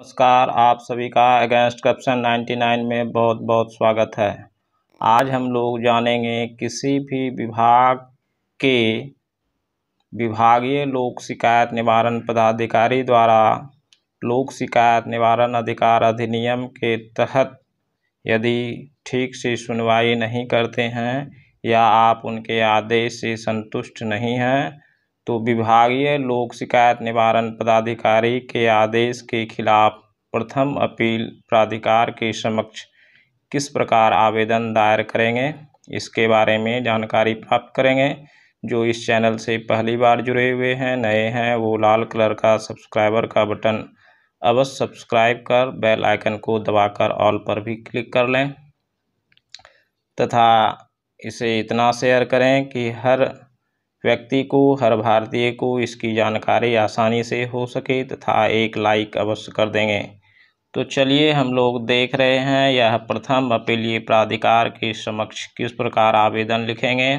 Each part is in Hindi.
नमस्कार आप सभी का अगेंस्ट करप्शन 99 में बहुत बहुत स्वागत है आज हम लोग जानेंगे किसी भी विभाग के विभागीय लोक शिकायत निवारण पदाधिकारी द्वारा लोक शिकायत निवारण अधिकार अधिनियम के तहत यदि ठीक से सुनवाई नहीं करते हैं या आप उनके आदेश से संतुष्ट नहीं हैं तो विभागीय लोक शिकायत निवारण पदाधिकारी के आदेश के खिलाफ प्रथम अपील प्राधिकार के समक्ष किस प्रकार आवेदन दायर करेंगे इसके बारे में जानकारी प्राप्त करेंगे जो इस चैनल से पहली बार जुड़े हुए हैं नए हैं वो लाल कलर का सब्सक्राइबर का बटन अवश्य सब्सक्राइब कर बेल आइकन को दबाकर ऑल पर भी क्लिक कर लें तथा इसे इतना शेयर करें कि हर व्यक्ति को हर भारतीय को इसकी जानकारी आसानी से हो सके तथा एक लाइक अवश्य कर देंगे तो चलिए हम लोग देख रहे हैं यह प्रथम अपीलीय प्राधिकार के समक्ष किस प्रकार आवेदन लिखेंगे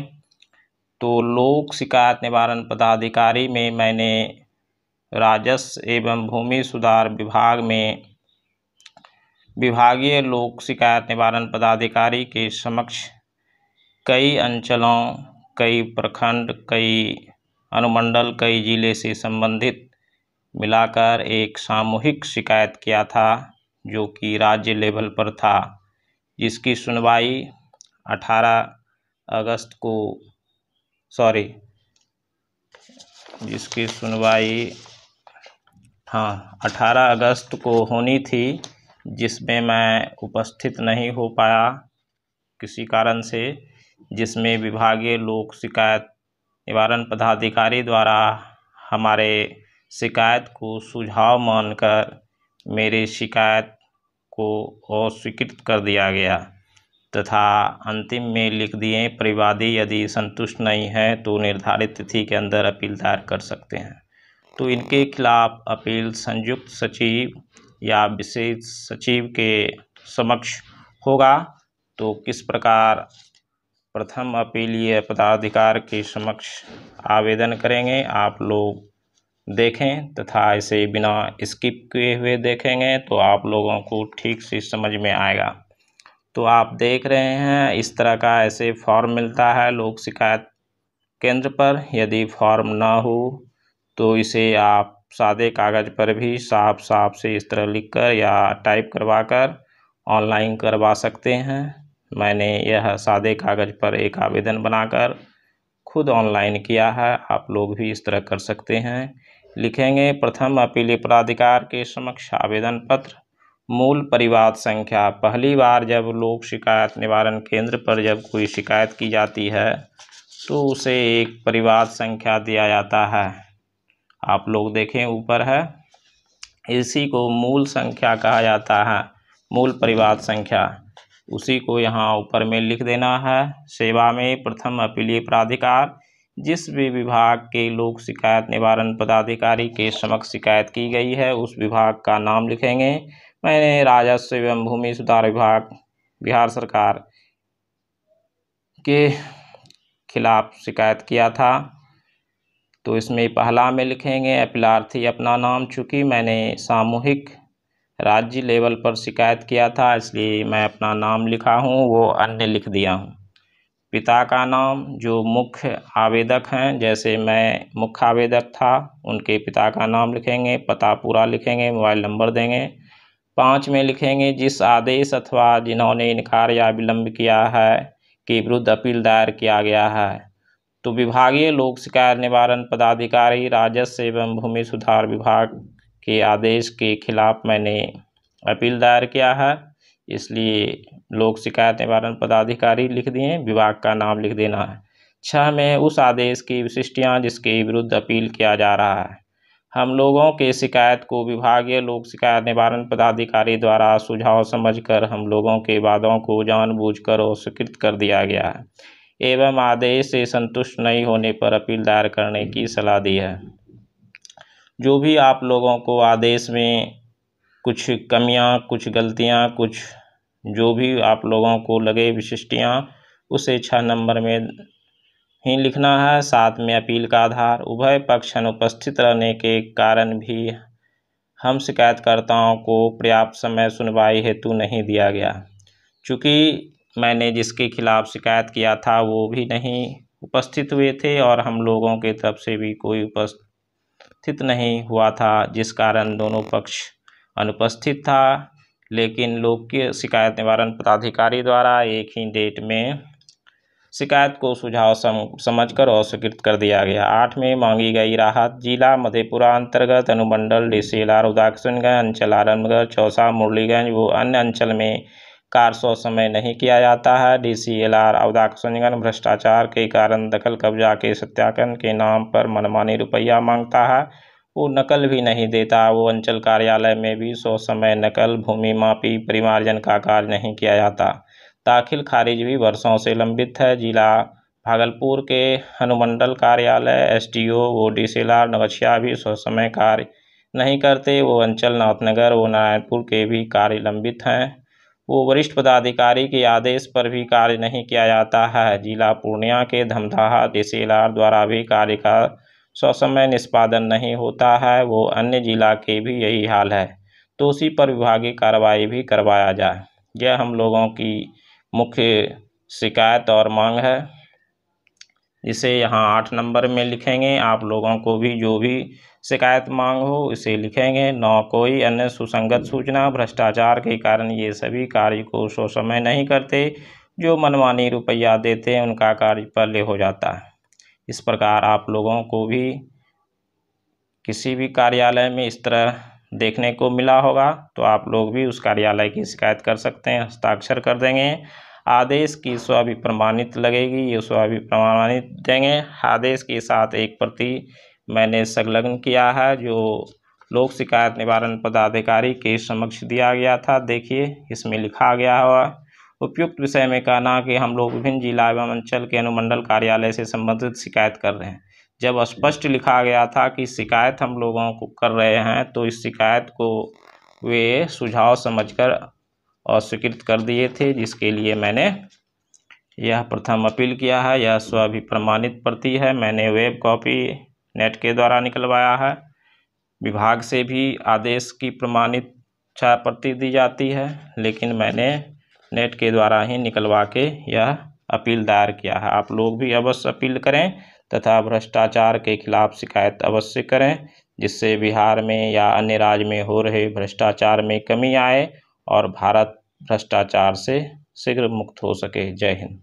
तो लोक शिकायत निवारण पदाधिकारी में मैंने राजस्व एवं भूमि सुधार विभाग में विभागीय लोक शिकायत निवारण पदाधिकारी के समक्ष कई अंचलों कई प्रखंड कई अनुमंडल कई ज़िले से संबंधित मिलाकर एक सामूहिक शिकायत किया था जो कि राज्य लेवल पर था जिसकी सुनवाई 18 अगस्त को सॉरी जिसकी सुनवाई हाँ 18 अगस्त को होनी थी जिसमें मैं उपस्थित नहीं हो पाया किसी कारण से जिसमें विभागीय लोक शिकायत निवारण पदाधिकारी द्वारा हमारे शिकायत को सुझाव मानकर मेरे शिकायत को अस्वीकृत कर दिया गया तथा अंतिम में लिख दिए परिवादी यदि संतुष्ट नहीं है तो निर्धारित तिथि के अंदर अपील दायर कर सकते हैं तो इनके खिलाफ अपील संयुक्त सचिव या विशेष सचिव के समक्ष होगा तो किस प्रकार प्रथम अपीलीय पदाधिकार के समक्ष आवेदन करेंगे आप लोग देखें तथा इसे बिना स्किप किए हुए देखेंगे तो आप लोगों को ठीक से समझ में आएगा तो आप देख रहे हैं इस तरह का ऐसे फॉर्म मिलता है लोक शिकायत केंद्र पर यदि फॉर्म ना हो तो इसे आप सादे कागज़ पर भी साफ साफ से इस तरह लिखकर या टाइप करवा कर ऑनलाइन करवा सकते हैं मैंने यह सादे कागज़ पर एक आवेदन बनाकर खुद ऑनलाइन किया है आप लोग भी इस तरह कर सकते हैं लिखेंगे प्रथम अपीलीय प्राधिकार के समक्ष आवेदन पत्र मूल परिवाद संख्या पहली बार जब लोक शिकायत निवारण केंद्र पर जब कोई शिकायत की जाती है तो उसे एक परिवाद संख्या दिया जाता है आप लोग देखें ऊपर है इसी को मूल संख्या कहा जाता है मूल परिवाद संख्या उसी को यहाँ ऊपर में लिख देना है सेवा में प्रथम अपीलीय प्राधिकार जिस भी विभाग के लोक शिकायत निवारण पदाधिकारी के समक्ष शिकायत की गई है उस विभाग का नाम लिखेंगे मैंने राजस्व एवं भूमि सुधार विभाग बिहार सरकार के खिलाफ शिकायत किया था तो इसमें पहला में लिखेंगे अपीलार्थी अपना नाम चूँकि मैंने सामूहिक राज्य लेवल पर शिकायत किया था इसलिए मैं अपना नाम लिखा हूँ वो अन्य लिख दिया हूँ पिता का नाम जो मुख्य आवेदक हैं जैसे मैं मुख्य आवेदक था उनके पिता का नाम लिखेंगे पता पूरा लिखेंगे मोबाइल नंबर देंगे पाँच में लिखेंगे जिस आदेश अथवा जिन्होंने इनकार या विलम्ब किया है के विरुद्ध अपील दायर किया गया है तो विभागीय लोक शिकायत निवारण पदाधिकारी राजस्व एवं भूमि सुधार विभाग के आदेश के खिलाफ़ मैंने अपील दायर किया है इसलिए लोक शिकायत निवारण पदाधिकारी लिख दिए विभाग का नाम लिख देना है छः में उस आदेश की विशिष्टियाँ जिसके विरुद्ध अपील किया जा रहा है हम लोगों के शिकायत को विभागीय लोक शिकायत निवारण पदाधिकारी द्वारा सुझाव समझकर हम लोगों के वादों को जानबूझकर अस्वीकृत कर दिया गया है एवं आदेश से संतुष्ट नहीं होने पर अपील दायर करने की सलाह दी है जो भी आप लोगों को आदेश में कुछ कमियां कुछ गलतियां कुछ जो भी आप लोगों को लगे विशिष्टियाँ उसे छः नंबर में ही लिखना है साथ में अपील का आधार उभय पक्ष अनुपस्थित रहने के कारण भी हम शिकायतकर्ताओं को पर्याप्त समय सुनवाई हेतु नहीं दिया गया चूँकि मैंने जिसके खिलाफ़ शिकायत किया था वो भी नहीं उपस्थित हुए थे और हम लोगों के तरफ से भी कोई उपस्थित स्थित नहीं हुआ था जिस कारण दोनों पक्ष अनुपस्थित था लेकिन लोक शिकायत निवारण पदाधिकारी द्वारा एक ही डेट में शिकायत को सुझाव सम, समझकर अस्वीकृत कर दिया गया आठ में मांगी गई राहत जिला मधेपुरा अंतर्गत अनुमंडल डिसेला रुदाक्षिणगंज अंचल आरमगढ़ चौसा मुरलीगंज व अन्य अंचल में सौ समय नहीं किया जाता है डी सी एल आर अवधा किशनगंज भ्रष्टाचार के कारण दखल कब्जा के सत्यापन के नाम पर मनमानी रुपया मांगता है वो नकल भी नहीं देता वो अंचल कार्यालय में भी सौ समय नकल भूमि मापी परिमार्जन का कार्य नहीं किया जाता दाखिल खारिज भी वर्षों से लंबित है जिला भागलपुर के अनुमंडल कार्यालय एस टी ओ वो D C L R Naugachia भी सौ समय कार्य नहीं करते वो अंचल नाथनगर वो नारायणपुर के भी कार्य लंबित हैं वो वरिष्ठ पदाधिकारी के आदेश पर भी कार्य नहीं किया जाता है जिला पूर्णिया के धमधाहा तहसीलदार द्वारा भी कार्य का ससमय निष्पादन नहीं होता है वो अन्य जिला के भी यही हाल है तो उसी पर विभागीय कार्रवाई भी करवाया जाए यह हम लोगों की मुख्य शिकायत और मांग है इसे यहाँ आठ नंबर में लिखेंगे आप लोगों को भी जो भी शिकायत मांग हो इसे लिखेंगे नौ कोई अन्य सुसंगत सूचना भ्रष्टाचार के कारण ये सभी कार्य को सोसमय नहीं करते जो मनमानी रुपया देते हैं उनका कार्य पहले हो जाता है इस प्रकार आप लोगों को भी किसी भी कार्यालय में इस तरह देखने को मिला होगा तो आप लोग भी उस कार्यालय की शिकायत कर सकते हैं हस्ताक्षर कर देंगे आदेश की स्वाभि प्रमाणित लगेगी ये स्वाभि प्रमाणित देंगे आदेश के साथ एक प्रति मैंने संलग्न किया है जो लोक शिकायत निवारण पदाधिकारी के समक्ष दिया गया था देखिए इसमें लिखा गया हुआ उपयुक्त विषय में कहना कि हम लोग विभिन्न जिला एवं अंचल के अनुमंडल कार्यालय से संबंधित शिकायत कर रहे हैं जब स्पष्ट लिखा गया था कि शिकायत हम लोगों को कर रहे हैं तो इस शिकायत को वे सुझाव समझकर अस्वीकृत कर दिए थे जिसके लिए मैंने यह प्रथम अपील किया है यह अभी प्रमाणित प्रति है मैंने वेब कॉपी नेट के द्वारा निकलवाया है विभाग से भी आदेश की प्रमाणित छाय प्रति दी जाती है लेकिन मैंने नेट के द्वारा ही निकलवा के यह अपील दायर किया है आप लोग भी अवश्य अपील करें तथा भ्रष्टाचार के खिलाफ शिकायत अवश्य करें जिससे बिहार में या अन्य राज्य में हो रहे भ्रष्टाचार में कमी आए और भारत भ्रष्टाचार से शीघ्र मुक्त हो सके जय हिंद